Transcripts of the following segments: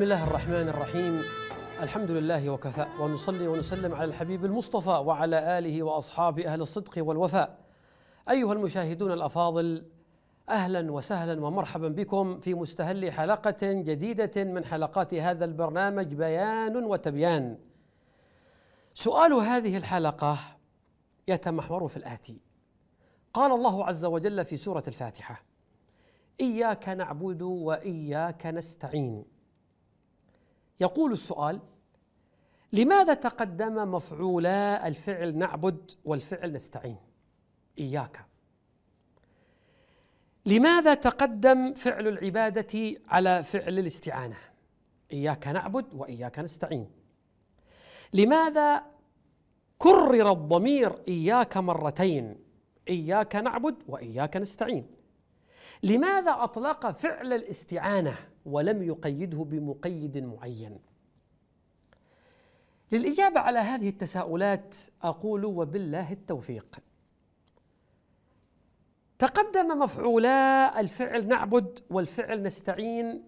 بسم الله الرحمن الرحيم الحمد لله وكفى ونصلي ونسلم على الحبيب المصطفى وعلى آله وأصحاب أهل الصدق والوفاء أيها المشاهدون الأفاضل أهلا وسهلا ومرحبا بكم في مستهل حلقة جديدة من حلقات هذا البرنامج بيان وتبيان سؤال هذه الحلقة يتمحور في الآتي قال الله عز وجل في سورة الفاتحة إياك نعبد وإياك نستعين يقول السؤال لماذا تقدم مفعولا الفعل نعبد والفعل نستعين إياك لماذا تقدم فعل العبادة على فعل الاستعانة إياك نعبد وإياك نستعين لماذا كرر الضمير إياك مرتين إياك نعبد وإياك نستعين لماذا أطلق فعل الاستعانة ولم يقيده بمقيد معين للإجابة على هذه التساؤلات أقول وبالله التوفيق تقدم مفعولا الفعل نعبد والفعل نستعين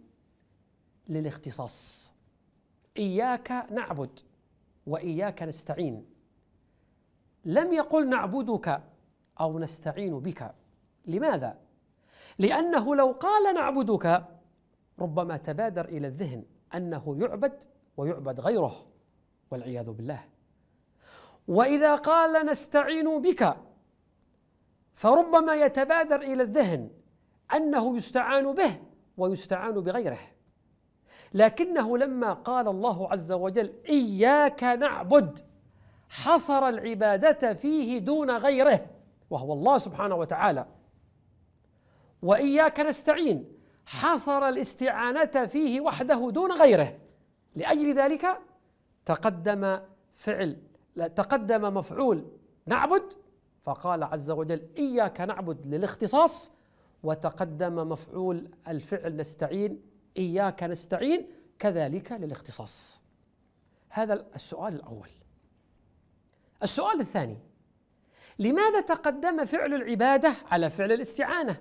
للاختصاص إياك نعبد وإياك نستعين لم يقل نعبدك أو نستعين بك لماذا؟ لأنه لو قال نعبدك ربما تبادر الى الذهن انه يعبد ويعبد غيره والعياذ بالله واذا قال نستعين بك فربما يتبادر الى الذهن انه يستعان به ويستعان بغيره لكنه لما قال الله عز وجل اياك نعبد حصر العباده فيه دون غيره وهو الله سبحانه وتعالى واياك نستعين حصر الاستعانة فيه وحده دون غيره لأجل ذلك تقدم فعل تقدم مفعول نعبد فقال عز وجل إياك نعبد للاختصاص وتقدم مفعول الفعل نستعين إياك نستعين كذلك للاختصاص هذا السؤال الأول السؤال الثاني لماذا تقدم فعل العبادة على فعل الاستعانة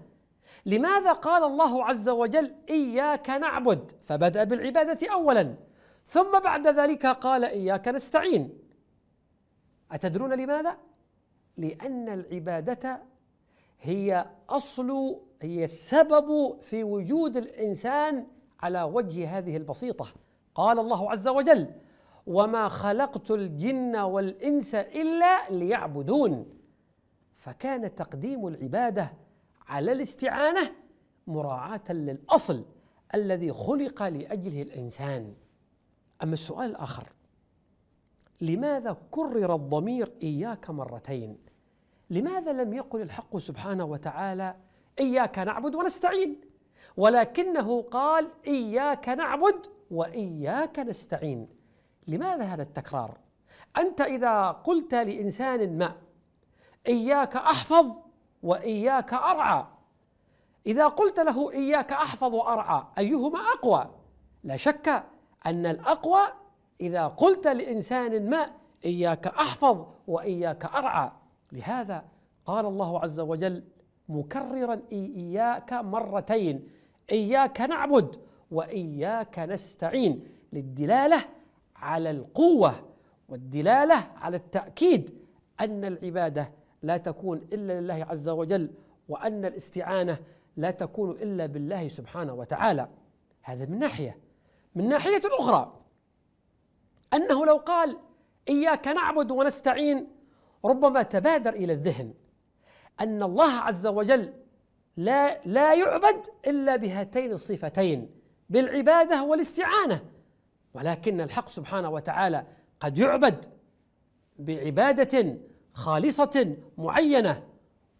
لماذا قال الله عز وجل إياك نعبد فبدأ بالعبادة أولا ثم بعد ذلك قال إياك نستعين أتدرون لماذا؟ لأن العبادة هي أصل هي السبب في وجود الإنسان على وجه هذه البسيطة قال الله عز وجل وما خلقت الجن والإنس إلا ليعبدون فكان تقديم العبادة على الاستعانه مراعاه للاصل الذي خلق لاجله الانسان اما السؤال الاخر لماذا كرر الضمير اياك مرتين لماذا لم يقل الحق سبحانه وتعالى اياك نعبد ونستعين ولكنه قال اياك نعبد واياك نستعين لماذا هذا التكرار انت اذا قلت لانسان ما اياك احفظ وإياك أرعى إذا قلت له إياك أحفظ وأرعى أيهما أقوى لا شك أن الأقوى إذا قلت لإنسان ما إياك أحفظ وإياك أرعى لهذا قال الله عز وجل مكررا إياك مرتين إياك نعبد وإياك نستعين للدلالة على القوة والدلالة على التأكيد أن العبادة لا تكون الا لله عز وجل وان الاستعانه لا تكون الا بالله سبحانه وتعالى هذا من ناحيه من ناحيه اخرى انه لو قال اياك نعبد ونستعين ربما تبادر الى الذهن ان الله عز وجل لا لا يعبد الا بهاتين الصفتين بالعباده والاستعانه ولكن الحق سبحانه وتعالى قد يعبد بعباده خالصة معينة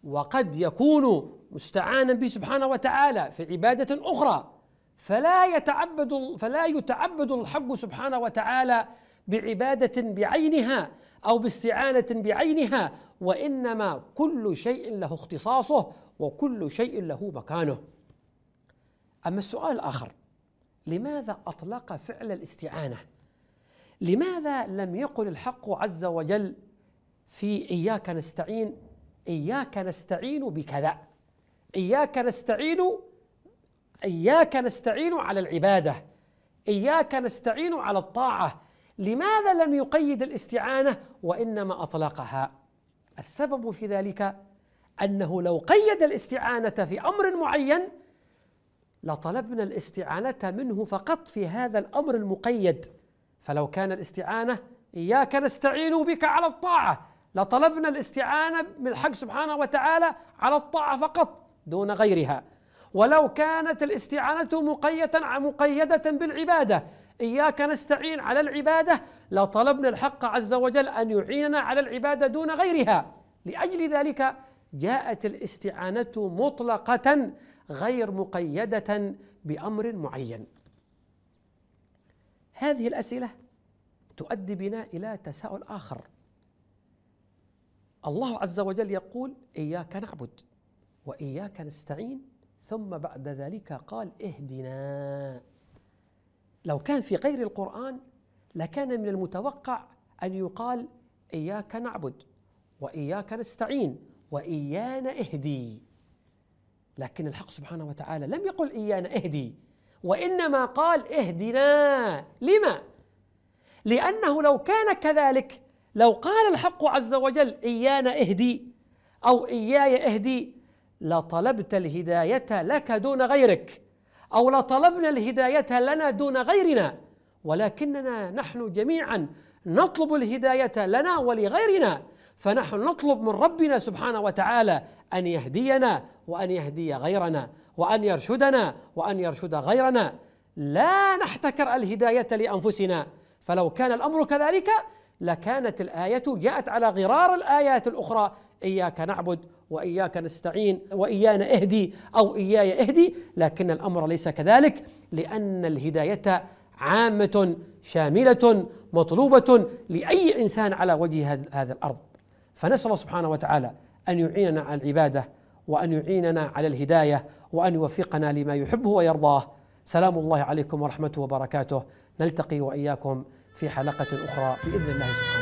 وقد يكون مستعانا به سبحانه وتعالى في عبادة أخرى فلا يتعبد فلا يتعبد الحق سبحانه وتعالى بعبادة بعينها أو باستعانة بعينها وإنما كل شيء له اختصاصه وكل شيء له مكانه أما السؤال الآخر لماذا أطلق فعل الاستعانة؟ لماذا لم يقل الحق عز وجل في إياك نستعين إياك نستعين بكذا إياك نستعين إياك نستعين على العبادة إياك نستعين على الطاعة لماذا لم يقيد الاستعانة وإنما أطلقها السبب في ذلك أنه لو قيد الاستعانة في أمر معين لطلبنا الاستعانة منه فقط في هذا الأمر المقيد فلو كان الاستعانة إياك نستعين بك على الطاعة لطلبنا الاستعانة بالحق سبحانه وتعالى على الطاعة فقط دون غيرها ولو كانت الاستعانة مقيدة مقيدة بالعبادة إياك نستعين على العبادة لطلبنا الحق عز وجل أن يعيننا على العبادة دون غيرها لأجل ذلك جاءت الاستعانة مطلقة غير مقيدة بأمر معين هذه الأسئلة تؤدي بنا إلى تساؤل آخر الله عز وجل يقول إياك نعبد وإياك نستعين ثم بعد ذلك قال اهدنا لو كان في غير القرآن لكان من المتوقع أن يقال إياك نعبد وإياك نستعين وإيانا اهدي لكن الحق سبحانه وتعالى لم يقل إيانا اهدي وإنما قال اهدنا لما؟ لأنه لو كان كذلك لو قال الحق عز وجل إيانا اهدي أو إياي اهدي لطلبت الهداية لك دون غيرك أو لطلبنا الهداية لنا دون غيرنا ولكننا نحن جميعا نطلب الهداية لنا ولغيرنا فنحن نطلب من ربنا سبحانه وتعالى أن يهدينا وأن يهدي غيرنا وأن يرشدنا وأن يرشد غيرنا لا نحتكر الهداية لأنفسنا فلو كان الأمر كذلك لكانت الآية جاءت على غرار الآيات الأخرى إياك نعبد وإياك نستعين وإيانا اهدي أو إياي اهدي لكن الأمر ليس كذلك لأن الهداية عامة شاملة مطلوبة لأي إنسان على وجه هذا الأرض فنسأل الله سبحانه وتعالى أن يعيننا على العبادة وأن يعيننا على الهداية وأن يوفقنا لما يحبه ويرضاه سلام الله عليكم ورحمته وبركاته نلتقي وإياكم في حلقة أخرى بإذن الله سبحانه